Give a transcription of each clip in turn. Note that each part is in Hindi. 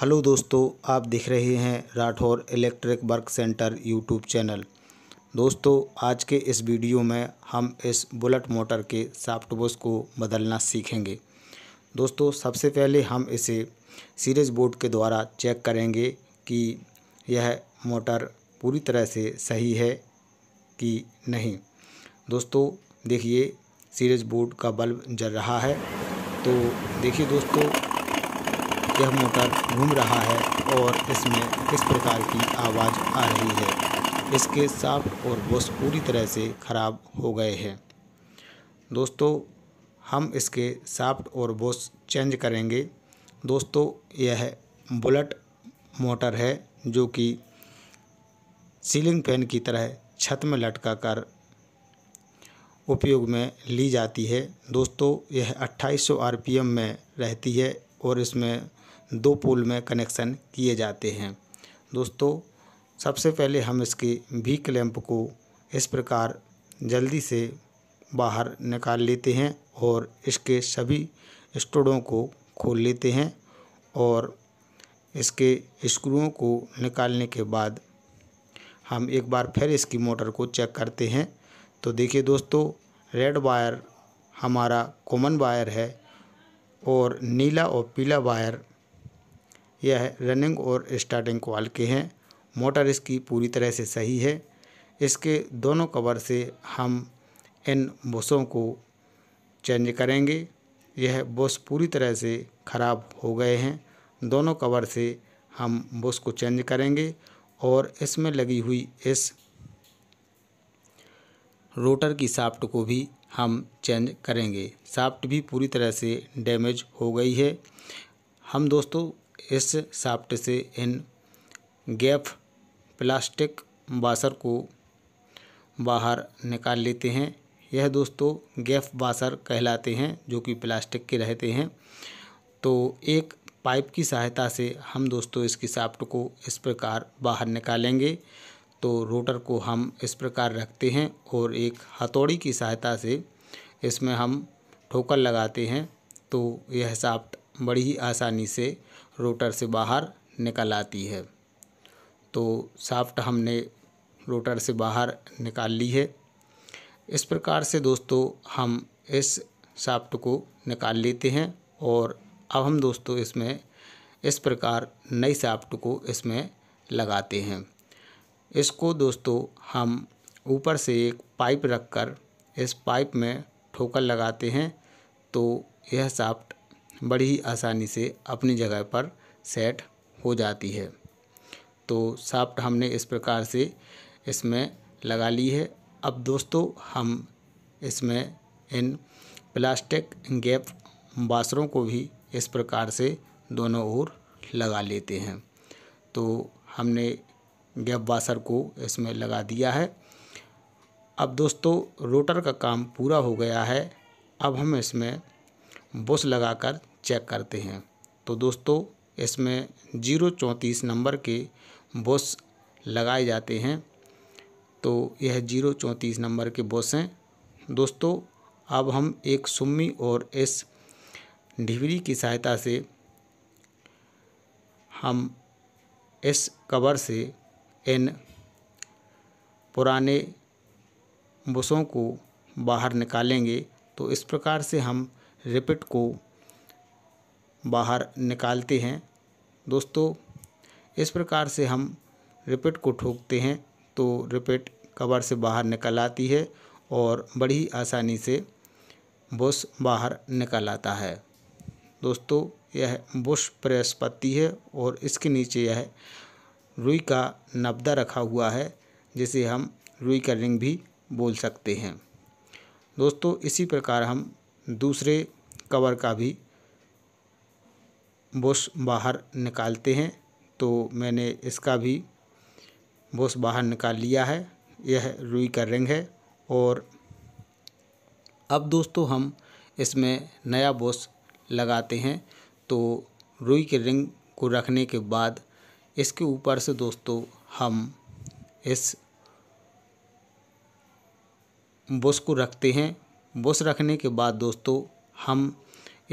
हेलो दोस्तों आप देख रहे हैं Rathore electric work centre YouTube channel दोस्तों आज के इस वीडियो में हम इस बुलेट मोटर के साफ्ट को बदलना सीखेंगे दोस्तों सबसे पहले हम इसे सीरीज बोर्ड के द्वारा चेक करेंगे कि यह मोटर पूरी तरह से सही है कि नहीं दोस्तों देखिए सीरीज बोर्ड का बल्ब जल रहा है तो देखिए दोस्तों यह मोटर घूम रहा है और इसमें किस प्रकार की आवाज़ आ रही है इसके साफ्ट और बोस पूरी तरह से ख़राब हो गए हैं दोस्तों हम इसके साफ्ट और बोस चेंज करेंगे दोस्तों यह बुलेट मोटर है जो कि सीलिंग फैन की तरह छत में लटका कर उपयोग में ली जाती है दोस्तों यह 2800 आरपीएम में रहती है और इसमें दो पोल में कनेक्शन किए जाते हैं दोस्तों सबसे पहले हम इसके भी क्लैंप को इस प्रकार जल्दी से बाहर निकाल लेते हैं और इसके सभी स्टोड़ों को खोल लेते हैं और इसके स्क्रूओं को निकालने के बाद हम एक बार फिर इसकी मोटर को चेक करते हैं तो देखिए दोस्तों रेड वायर हमारा कॉमन वायर है और नीला और पीला वायर यह रनिंग और स्टार्टिंग कॉल के हैं मोटर इसकी पूरी तरह से सही है इसके दोनों कवर से हम इन बसों को चेंज करेंगे यह बस पूरी तरह से ख़राब हो गए हैं दोनों कवर से हम बस को चेंज करेंगे और इसमें लगी हुई इस रोटर की साफ्ट को भी हम चेंज करेंगे साफ्ट भी पूरी तरह से डैमेज हो गई है हम दोस्तों इस साफ्ट से इन गैप प्लास्टिक बासर को बाहर निकाल लेते हैं यह दोस्तों गैफ़ बासर कहलाते हैं जो कि प्लास्टिक के रहते हैं तो एक पाइप की सहायता से हम दोस्तों इसकी साफ्ट को इस प्रकार बाहर निकालेंगे तो रोटर को हम इस प्रकार रखते हैं और एक हथौड़ी की सहायता से इसमें हम ठोकर लगाते हैं तो यह साफ्ट बड़ी ही आसानी से रोटर से बाहर निकल आती है तो साफ्ट हमने रोटर से बाहर निकाल ली है इस प्रकार से दोस्तों हम इस साफ्ट को निकाल लेते हैं और अब हम दोस्तों इसमें इस प्रकार नई साफ्ट को इसमें लगाते हैं इसको दोस्तों हम ऊपर से एक पाइप रखकर इस पाइप में ठोकर लगाते हैं तो यह साफ्ट बड़ी ही आसानी से अपनी जगह पर सेट हो जाती है तो साफ्ट हमने इस प्रकार से इसमें लगा ली है अब दोस्तों हम इसमें इन प्लास्टिक गैप बासरों को भी इस प्रकार से दोनों ओर लगा लेते हैं तो हमने गैप बासर को इसमें लगा दिया है अब दोस्तों रोटर का काम पूरा हो गया है अब हम इसमें बुश लगाकर चेक करते हैं तो दोस्तों इसमें जीरो चौंतीस नंबर के बस लगाए जाते हैं तो यह जीरो चौंतीस नंबर के बॉस हैं दोस्तों अब हम एक सुम्मी और इस ढिवरी की सहायता से हम इस कवर से इन पुराने बसों को बाहर निकालेंगे तो इस प्रकार से हम रिपिट को बाहर निकालते हैं दोस्तों इस प्रकार से हम रिपेट को ठोकते हैं तो रिपेट कवर से बाहर निकल आती है और बड़ी आसानी से बुश बाहर निकल आता है दोस्तों यह बुश प्रेस पत्ती है और इसके नीचे यह रुई का नब्दा रखा हुआ है जिसे हम रुई का रिंग भी बोल सकते हैं दोस्तों इसी प्रकार हम दूसरे कवर का भी बोस बाहर निकालते हैं तो मैंने इसका भी बोस बाहर निकाल लिया है यह रुई का रिंग है और अब दोस्तों हम इसमें नया बोस लगाते हैं तो रुई के रिंग को रखने के बाद इसके ऊपर से दोस्तों हम इस बोस को रखते हैं बोस रखने के बाद दोस्तों हम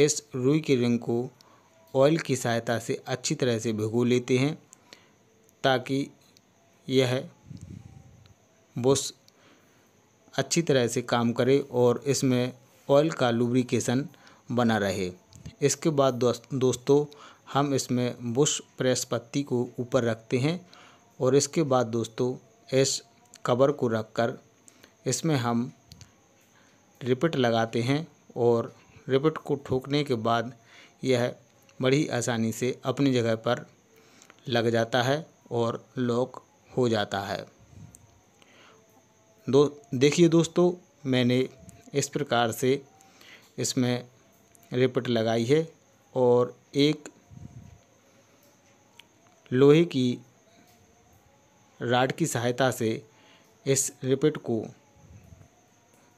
इस रुई के रिंग को ऑयल की सहायता से अच्छी तरह से भिगो लेते हैं ताकि यह बुश अच्छी तरह से काम करे और इसमें ऑयल का लुब्रिकेशन बना रहे इसके बाद दोस्तों हम इसमें बुश प्रेस पत्ती को ऊपर रखते हैं और इसके बाद दोस्तों इस कवर को रखकर इसमें हम रिपिट लगाते हैं और रिपिट को ठोकने के बाद यह बड़ी आसानी से अपनी जगह पर लग जाता है और लॉक हो जाता है दो देखिए दोस्तों मैंने इस प्रकार से इसमें रिपट लगाई है और एक लोहे की राड की सहायता से इस रिपेट को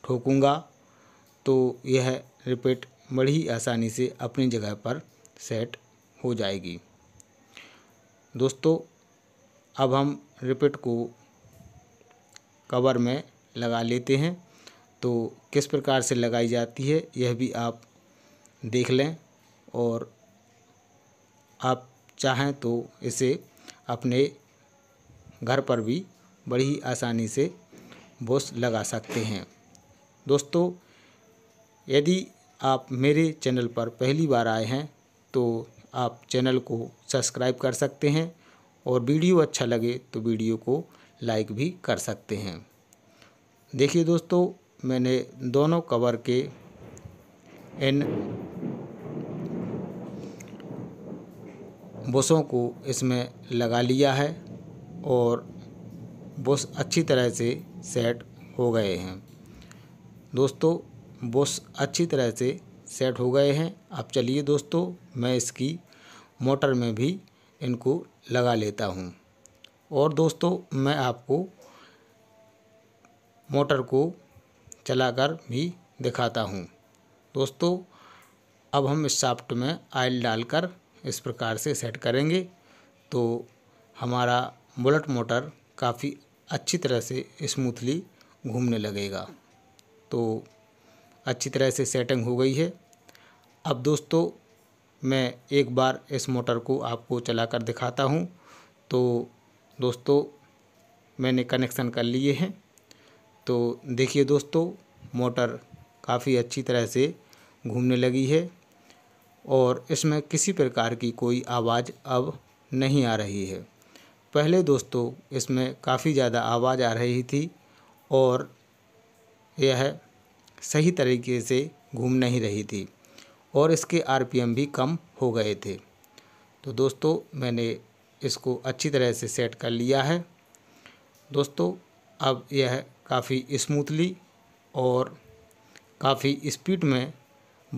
ठोकूंगा तो यह रिपेट बड़ी आसानी से अपनी जगह पर सेट हो जाएगी दोस्तों अब हम रिपीट को कवर में लगा लेते हैं तो किस प्रकार से लगाई जाती है यह भी आप देख लें और आप चाहें तो इसे अपने घर पर भी बड़ी आसानी से बोस लगा सकते हैं दोस्तों यदि आप मेरे चैनल पर पहली बार आए हैं तो आप चैनल को सब्सक्राइब कर सकते हैं और वीडियो अच्छा लगे तो वीडियो को लाइक भी कर सकते हैं देखिए दोस्तों मैंने दोनों कवर के इन बसों को इसमें लगा लिया है और बस अच्छी तरह से सेट हो गए हैं दोस्तों बस अच्छी तरह से सेट हो गए हैं अब चलिए दोस्तों मैं इसकी मोटर में भी इनको लगा लेता हूँ और दोस्तों मैं आपको मोटर को चलाकर भी दिखाता हूँ दोस्तों अब हम इस शाफ्ट में आयल डालकर इस प्रकार से सेट करेंगे तो हमारा बुलेट मोटर काफ़ी अच्छी तरह से स्मूथली घूमने लगेगा तो अच्छी तरह से सेटिंग हो गई है अब दोस्तों मैं एक बार इस मोटर को आपको चलाकर दिखाता हूँ तो दोस्तों मैंने कनेक्शन कर लिए हैं तो देखिए दोस्तों मोटर काफ़ी अच्छी तरह से घूमने लगी है और इसमें किसी प्रकार की कोई आवाज़ अब नहीं आ रही है पहले दोस्तों इसमें काफ़ी ज़्यादा आवाज़ आ रही थी और यह सही तरीके से घूम नहीं रही थी और इसके आरपीएम भी कम हो गए थे तो दोस्तों मैंने इसको अच्छी तरह से सेट कर लिया है दोस्तों अब यह काफ़ी स्मूथली और काफ़ी स्पीड में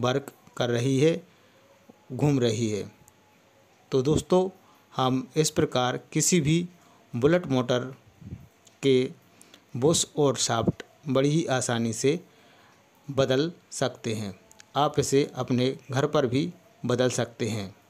वर्क कर रही है घूम रही है तो दोस्तों हम इस प्रकार किसी भी बुलेट मोटर के बुश और शाफ्ट बड़ी ही आसानी से बदल सकते हैं आप इसे अपने घर पर भी बदल सकते हैं